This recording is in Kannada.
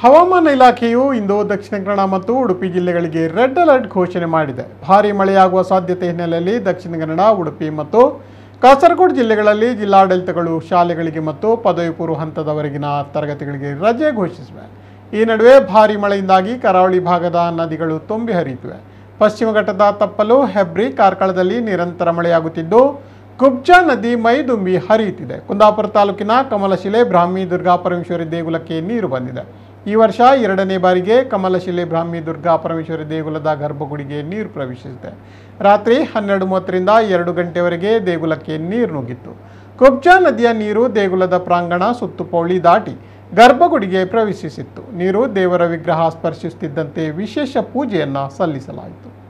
ಹವಾಮಾನ ಇಲಾಖೆಯು ಇಂದು ದಕ್ಷಿಣ ಕನ್ನಡ ಮತ್ತು ಉಡುಪಿ ಜಿಲ್ಲೆಗಳಿಗೆ ರೆಡ್ ಅಲರ್ಟ್ ಘೋಷಣೆ ಮಾಡಿದೆ ಭಾರಿ ಮಳೆಯಾಗುವ ಸಾಧ್ಯತೆ ಹಿನ್ನೆಲೆಯಲ್ಲಿ ದಕ್ಷಿಣ ಕನ್ನಡ ಉಡುಪಿ ಮತ್ತು ಕಾಸರಗೋಡು ಜಿಲ್ಲೆಗಳಲ್ಲಿ ಜಿಲ್ಲಾಡಳಿತಗಳು ಶಾಲೆಗಳಿಗೆ ಮತ್ತು ಪದವಿ ಪೂರ್ವ ಹಂತದವರೆಗಿನ ತರಗತಿಗಳಿಗೆ ರಜೆ ಘೋಷಿಸಿವೆ ಈ ನಡುವೆ ಭಾರಿ ಮಳೆಯಿಂದಾಗಿ ಕರಾವಳಿ ಭಾಗದ ನದಿಗಳು ತುಂಬಿ ಹರಿಯುತ್ತಿವೆ ಪಶ್ಚಿಮ ಘಟ್ಟದ ತಪ್ಪಲು ಹೆಬ್ರಿ ಕಾರ್ಕಳದಲ್ಲಿ ನಿರಂತರ ಮಳೆಯಾಗುತ್ತಿದ್ದು ಕುಬ್ಜಾ ನದಿ ಮೈದುಂಬಿ ಹರಿಯುತ್ತಿದೆ ಕುಂದಾಪುರ ತಾಲೂಕಿನ ಕಮಲಶಿಲೆ ಬ್ರಾಹ್ಮಿ ದುರ್ಗಾಪರಮೇಶ್ವರಿ ದೇಗುಲಕ್ಕೆ ನೀರು ಬಂದಿದೆ ಈ ವರ್ಷ ಎರಡನೇ ಬಾರಿಗೆ ಕಮಲಶಿಲೆ ಬ್ರಾಹ್ಮಿ ದುರ್ಗಾ ಪರಮೇಶ್ವರಿ ದೇಗುಲದ ಗರ್ಭಗುಡಿಗೆ ನೀರು ಪ್ರವೇಶಿಸಿದೆ ರಾತ್ರಿ ಹನ್ನೆರಡು ಮೂವತ್ತರಿಂದ ಎರಡು ಗಂಟೆವರೆಗೆ ದೇಗುಲಕ್ಕೆ ನೀರು ನುಗ್ಗಿತ್ತು ಕುಬ್ಜಾ ನದಿಯ ನೀರು ದೇಗುಲದ ಪ್ರಾಂಗಣ ಪೌಳಿ ದಾಟಿ ಗರ್ಭಗುಡಿಗೆ ಪ್ರವೇಶಿಸಿತ್ತು ನೀರು ದೇವರ ವಿಗ್ರಹ ಸ್ಪರ್ಶಿಸುತ್ತಿದ್ದಂತೆ ವಿಶೇಷ ಪೂಜೆಯನ್ನು ಸಲ್ಲಿಸಲಾಯಿತು